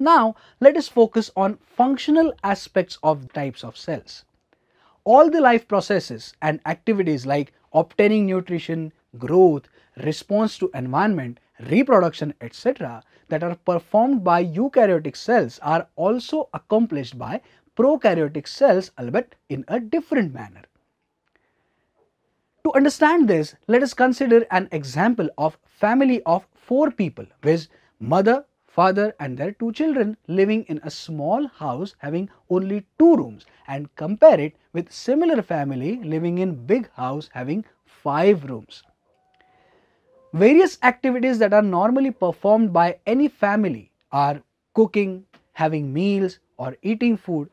Now, let us focus on functional aspects of types of cells. All the life processes and activities like obtaining nutrition, growth, response to environment, reproduction, etc. that are performed by eukaryotic cells are also accomplished by prokaryotic cells albeit in a different manner. To understand this, let us consider an example of family of four people with mother, father and their two children living in a small house having only two rooms and compare it with similar family living in big house having five rooms. Various activities that are normally performed by any family are cooking, having meals or eating food,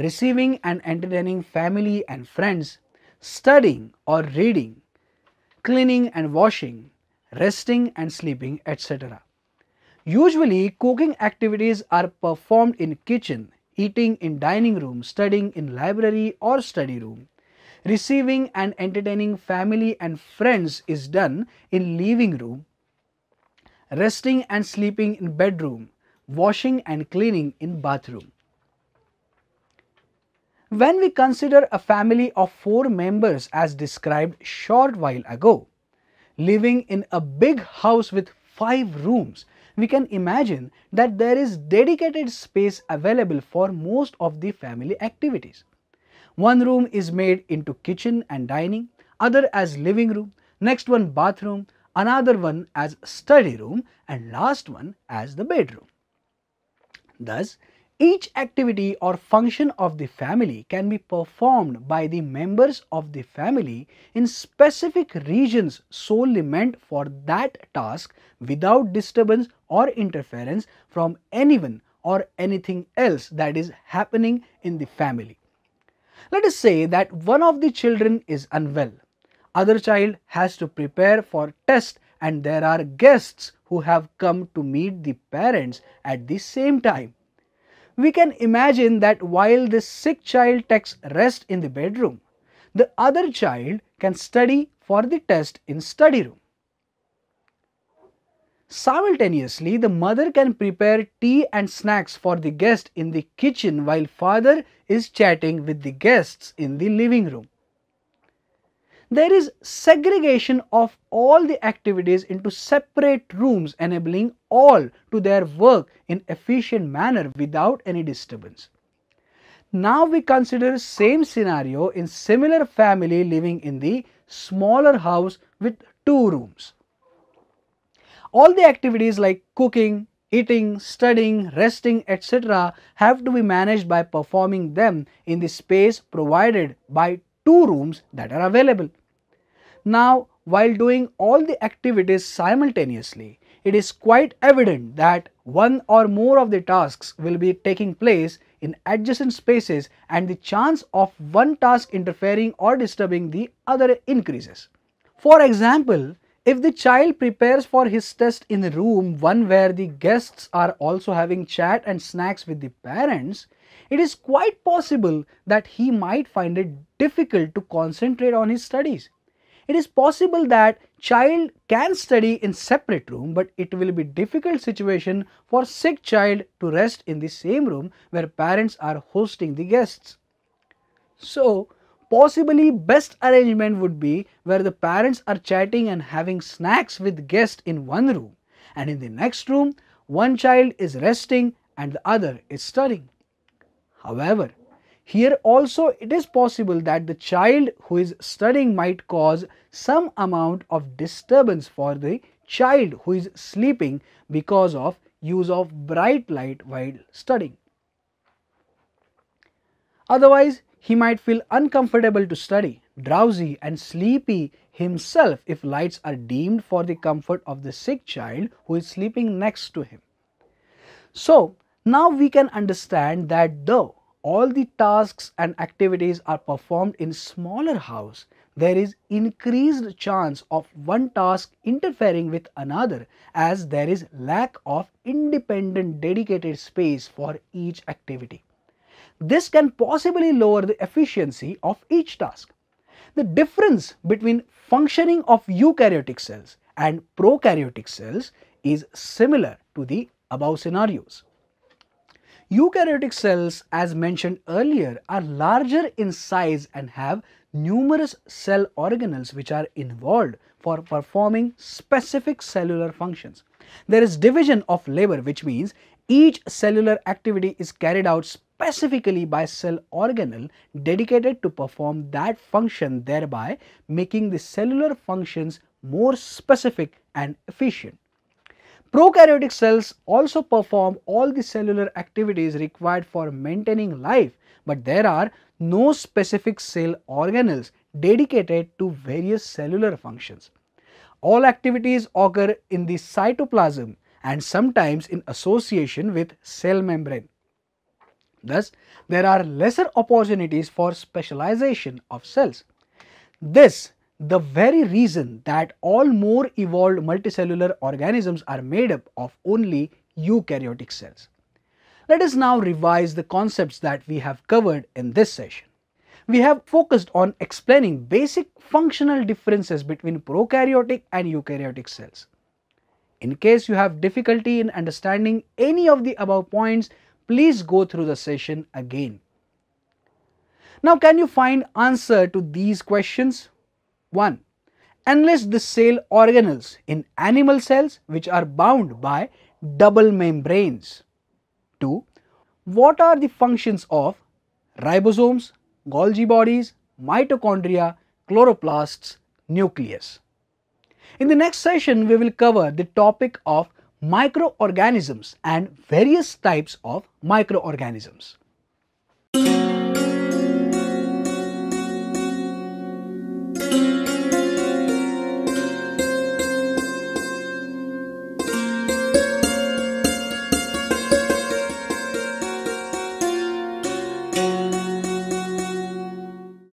receiving and entertaining family and friends, studying or reading, cleaning and washing, resting and sleeping, etc. Usually, cooking activities are performed in kitchen, eating in dining room, studying in library or study room. Receiving and entertaining family and friends is done in living room. Resting and sleeping in bedroom, washing and cleaning in bathroom. When we consider a family of four members as described short while ago, living in a big house with five rooms we can imagine that there is dedicated space available for most of the family activities. One room is made into kitchen and dining, other as living room, next one bathroom, another one as study room and last one as the bedroom. Thus, each activity or function of the family can be performed by the members of the family in specific regions solely meant for that task without disturbance or interference from anyone or anything else that is happening in the family. Let us say that one of the children is unwell. Other child has to prepare for test and there are guests who have come to meet the parents at the same time we can imagine that while this sick child takes rest in the bedroom, the other child can study for the test in study room. Simultaneously, the mother can prepare tea and snacks for the guest in the kitchen while father is chatting with the guests in the living room there is segregation of all the activities into separate rooms enabling all to their work in efficient manner without any disturbance. Now we consider same scenario in similar family living in the smaller house with two rooms. All the activities like cooking, eating, studying, resting, etc. have to be managed by performing them in the space provided by two rooms that are available. Now, while doing all the activities simultaneously, it is quite evident that one or more of the tasks will be taking place in adjacent spaces and the chance of one task interfering or disturbing the other increases. For example, if the child prepares for his test in a room, one where the guests are also having chat and snacks with the parents, it is quite possible that he might find it difficult to concentrate on his studies it is possible that child can study in separate room but it will be difficult situation for sick child to rest in the same room where parents are hosting the guests. So possibly best arrangement would be where the parents are chatting and having snacks with guests in one room and in the next room one child is resting and the other is studying. However, here also it is possible that the child who is studying might cause some amount of disturbance for the child who is sleeping because of use of bright light while studying. Otherwise, he might feel uncomfortable to study, drowsy and sleepy himself if lights are deemed for the comfort of the sick child who is sleeping next to him. So, now we can understand that though all the tasks and activities are performed in smaller house, there is increased chance of one task interfering with another as there is lack of independent dedicated space for each activity. This can possibly lower the efficiency of each task. The difference between functioning of eukaryotic cells and prokaryotic cells is similar to the above scenarios. Eukaryotic cells, as mentioned earlier, are larger in size and have numerous cell organelles which are involved for performing specific cellular functions. There is division of labor which means each cellular activity is carried out specifically by cell organelle dedicated to perform that function thereby making the cellular functions more specific and efficient. Prokaryotic cells also perform all the cellular activities required for maintaining life, but there are no specific cell organelles dedicated to various cellular functions. All activities occur in the cytoplasm and sometimes in association with cell membrane. Thus, there are lesser opportunities for specialization of cells. This the very reason that all more evolved multicellular organisms are made up of only eukaryotic cells. Let us now revise the concepts that we have covered in this session. We have focused on explaining basic functional differences between prokaryotic and eukaryotic cells. In case you have difficulty in understanding any of the above points, please go through the session again. Now can you find answer to these questions? 1. enlist the cell organelles in animal cells which are bound by double membranes. 2. What are the functions of ribosomes, Golgi bodies, mitochondria, chloroplasts, nucleus. In the next session, we will cover the topic of microorganisms and various types of microorganisms.